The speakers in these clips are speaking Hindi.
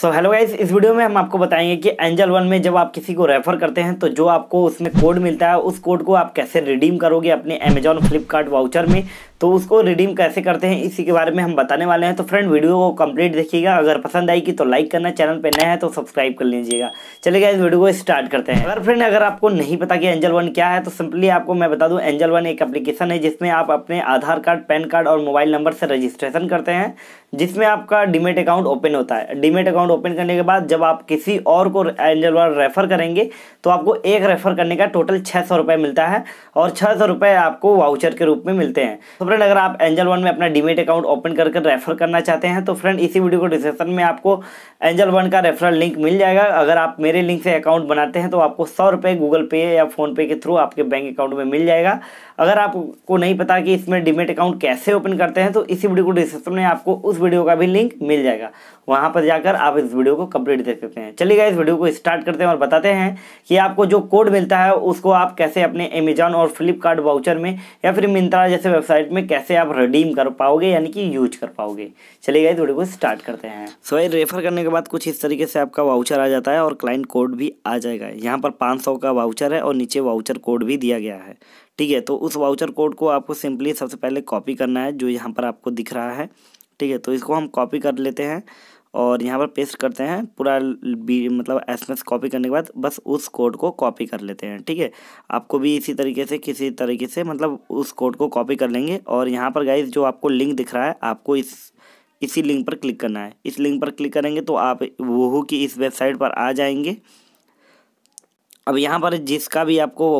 सो हेलो गाइस इस वीडियो में हम आपको बताएंगे कि एंजल वन में जब आप किसी को रेफ़र करते हैं तो जो आपको उसमें कोड मिलता है उस कोड को आप कैसे रिडीम करोगे अपने अमेजॉन फ्लिपकार्ट वाउचर में तो उसको रिडीम कैसे करते हैं इसी के बारे में हम बताने वाले हैं तो फ्रेंड वीडियो को कंप्लीट देखिएगा अगर पसंद आएगी तो लाइक करना चैनल पर नया है तो सब्सक्राइब कर लीजिएगा चलेगा इस वीडियो को स्टार्ट करते हैं अगर फ्रेंड अगर आपको नहीं पता कि एंजल वन क्या है तो सिंपली आपको मैं बता दूँ एंजल वन एक अप्लीकेशन है जिसमें आप अपने आधार कार्ड पैन कार्ड और मोबाइल नंबर से रजिस्ट्रेशन करते हैं जिसमें आपका डीमेट अकाउंट ओपन होता है डीमेट अकाउंट ओपन करने के बाद जब आप किसी और को एंजल वन रेफर करेंगे तो आपको एक रेफर करने का टोटल छः सौ मिलता है और छः सौ आपको वाउचर के रूप में मिलते हैं तो फ्रेंड अगर आप एंजल वन में अपना डीमेट अकाउंट ओपन कर कर रेफर करना चाहते हैं तो फ्रेंड इसी वीडियो को डिस्क्रिप्शन में आपको एंजल वन का रेफरल लिंक मिल जाएगा अगर आप मेरे लिंक से अकाउंट बनाते हैं तो आपको सौ रुपये गूगल पे या फ़ोनपे के थ्रू आपके बैंक अकाउंट में मिल जाएगा अगर आपको नहीं पता कि इसमें डिमेट अकाउंट कैसे ओपन करते हैं तो इसी वीडियो को डिस्क्रिप्शन में आपको उस वीडियो का भी लिंक मिल जाएगा वहाँ पर जाकर आप इस वीडियो को कंप्लीट देख सकते हैं चलिएगा इस वीडियो को स्टार्ट करते हैं और बताते हैं कि आपको जो कोड मिलता है उसको आप कैसे अपने अमेजॉन और फ्लिपकार्ट वाउचर में या फिर मिंत्रा जैसे वेबसाइट में कैसे आप रिडीम कर पाओगे यानी कि यूज कर पाओगे चलिए गए वीडियो को स्टार्ट करते हैं सो ये रेफर करने के बाद कुछ इस तरीके से आपका वाउचर आ जाता है और क्लाइंट कोड भी आ जाएगा यहाँ पर पाँच सौ का वाउचर है और नीचे वाउचर कोड भी दिया गया है ठीक है तो उस वाउचर कोड को आपको सिंपली सबसे पहले कॉपी करना है जो यहाँ पर आपको दिख रहा है ठीक है तो इसको हम कॉपी कर लेते हैं और यहाँ पर पेस्ट करते हैं पूरा मतलब एस एम कॉपी करने के बाद बस उस कोड को कॉपी कर लेते हैं ठीक है आपको भी इसी तरीके से किसी तरीके से मतलब उस कोड को कॉपी कर लेंगे और यहाँ पर गाइज जो आपको लिंक दिख रहा है आपको इस इसी लिंक पर क्लिक करना है इस लिंक पर क्लिक करेंगे तो आप वोहू की इस वेबसाइट पर आ जाएंगे अब यहाँ पर जिसका भी आपको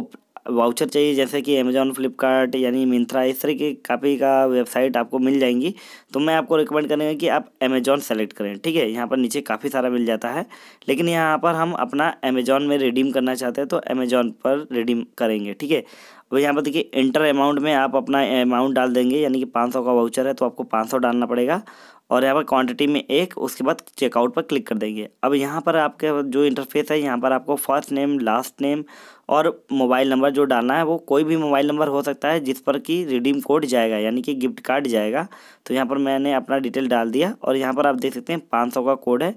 वाउचर चाहिए जैसे कि अमेज़ॉन फ्लिपकार्ट यानी मिंत्रा इस तरह की काफ़ी का वेबसाइट आपको मिल जाएंगी तो मैं आपको रिकमेंड करेंगे कि आप अमेज़ॉन सेलेक्ट करें ठीक है यहाँ पर नीचे काफ़ी सारा मिल जाता है लेकिन यहाँ पर हम अपना अमेज़ॉन में रिडीम करना चाहते हैं तो अमेज़ॉन पर रिडीम करेंगे ठीक है अब यहाँ पर देखिए इंटर अमाउंट में आप अपना अमाउंट डाल देंगे यानी कि पाँच सौ का वाउचर है तो आपको पाँच सौ डालना पड़ेगा और यहाँ पर क्वांटिटी में एक उसके बाद चेकआउट पर क्लिक कर देंगे अब यहाँ पर आपके जो इंटरफेस है यहाँ पर आपको फर्स्ट नेम लास्ट नेम और मोबाइल नंबर जो डालना है वो कोई भी मोबाइल नंबर हो सकता है जिस पर कि रिडीम कोड जाएगा यानी कि गिफ्ट कार्ड जाएगा तो यहाँ पर मैंने अपना डिटेल डाल दिया और यहाँ पर आप देख सकते हैं पाँच का कोड है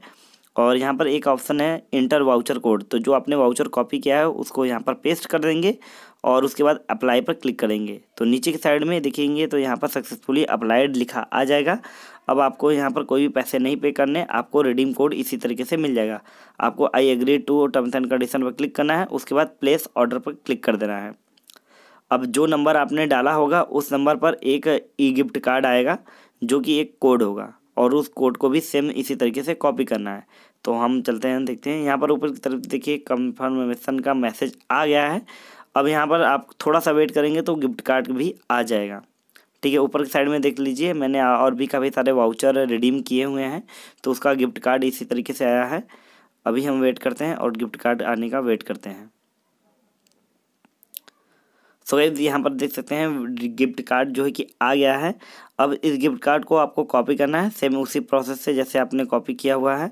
और यहाँ पर एक ऑप्शन है इंटर वाउचर कोड तो जो आपने वाउचर कॉपी किया है उसको यहाँ पर पेस्ट कर देंगे और उसके बाद अप्लाई पर क्लिक करेंगे तो नीचे की साइड में देखेंगे तो यहाँ पर सक्सेसफुली अप्लाइड लिखा आ जाएगा अब आपको यहाँ पर कोई भी पैसे नहीं पे करने आपको रिडीम कोड इसी तरीके से मिल जाएगा आपको I agree to terms and condition पर क्लिक करना है उसके बाद प्लेस ऑर्डर पर क्लिक कर देना है अब जो नंबर आपने डाला होगा उस नंबर पर एक ई गिफ्ट कार्ड आएगा जो कि एक कोड होगा और उस कोड को भी सेम इसी तरीके से कॉपी करना है तो हम चलते हैं देखते हैं यहाँ पर ऊपर की तरफ देखिए कंफर्मेशन का मैसेज आ गया है अब यहाँ पर आप थोड़ा सा वेट करेंगे तो गिफ्ट कार्ड भी आ जाएगा ठीक है ऊपर की साइड में देख लीजिए मैंने और भी काफ़ी सारे वाउचर रिडीम किए हुए हैं तो उसका गिफ्ट कार्ड इसी तरीके से आया है अभी हम वेट करते हैं और गिफ्ट कार्ड आने का वेट करते हैं सो गाइज यहाँ पर देख सकते हैं गिफ्ट कार्ड जो है कि आ गया है अब इस गिफ्ट कार्ड को आपको कॉपी करना है सेम उसी प्रोसेस से जैसे आपने कॉपी किया हुआ है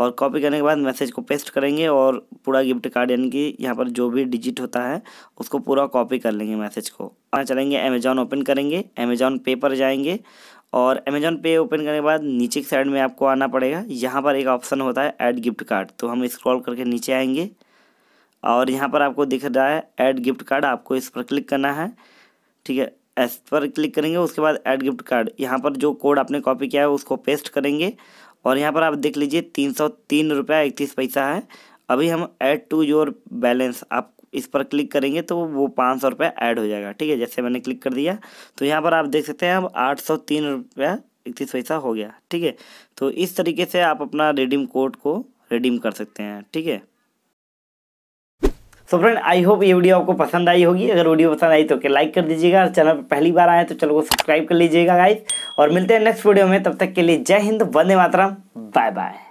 और कॉपी करने के बाद मैसेज को पेस्ट करेंगे और पूरा गिफ्ट कार्ड यानी कि यहाँ पर जो भी डिजिट होता है उसको पूरा कॉपी कर लेंगे मैसेज को यहाँ चलेंगे अमेज़ॉन ओपन करेंगे अमेज़ॉन पे पर जाएंगे और अमेज़ॉन पे ओपन करने के बाद नीचे की साइड में आपको आना पड़ेगा यहाँ पर एक ऑप्शन होता है ऐड गिफ्ट कार्ड तो हम स्क्रॉल करके नीचे आएंगे और यहाँ पर आपको दिख रहा है ऐड गिफ्ट कार्ड आपको इस पर क्लिक करना है ठीक है इस पर क्लिक करेंगे उसके बाद ऐड गिफ्ट कार्ड यहाँ पर जो कोड आपने कॉपी किया है उसको पेस्ट करेंगे और यहाँ पर आप देख लीजिए तीन सौ तीन रुपया इकतीस पैसा है अभी हम ऐड टू योर बैलेंस आप इस पर क्लिक करेंगे तो वो पाँच सौ रुपया ऐड हो जाएगा ठीक है जैसे मैंने क्लिक कर दिया तो यहाँ पर आप देख सकते हैं अब आठ सौ तीन रुपया इकतीस पैसा हो गया ठीक है तो इस तरीके से आप अपना रिडीम कोड को रिडीम कर सकते हैं ठीक है सो फ्रेंड आई होप ये वीडियो आपको पसंद आई होगी अगर वीडियो पसंद आई तो के लाइक कर दीजिएगा चैनल पर पहली बार आए तो चैनल को सब्सक्राइब कर लीजिएगा गाइज और मिलते हैं नेक्स्ट वीडियो में तब तक के लिए जय हिंद वंदे मातरम बाय बाय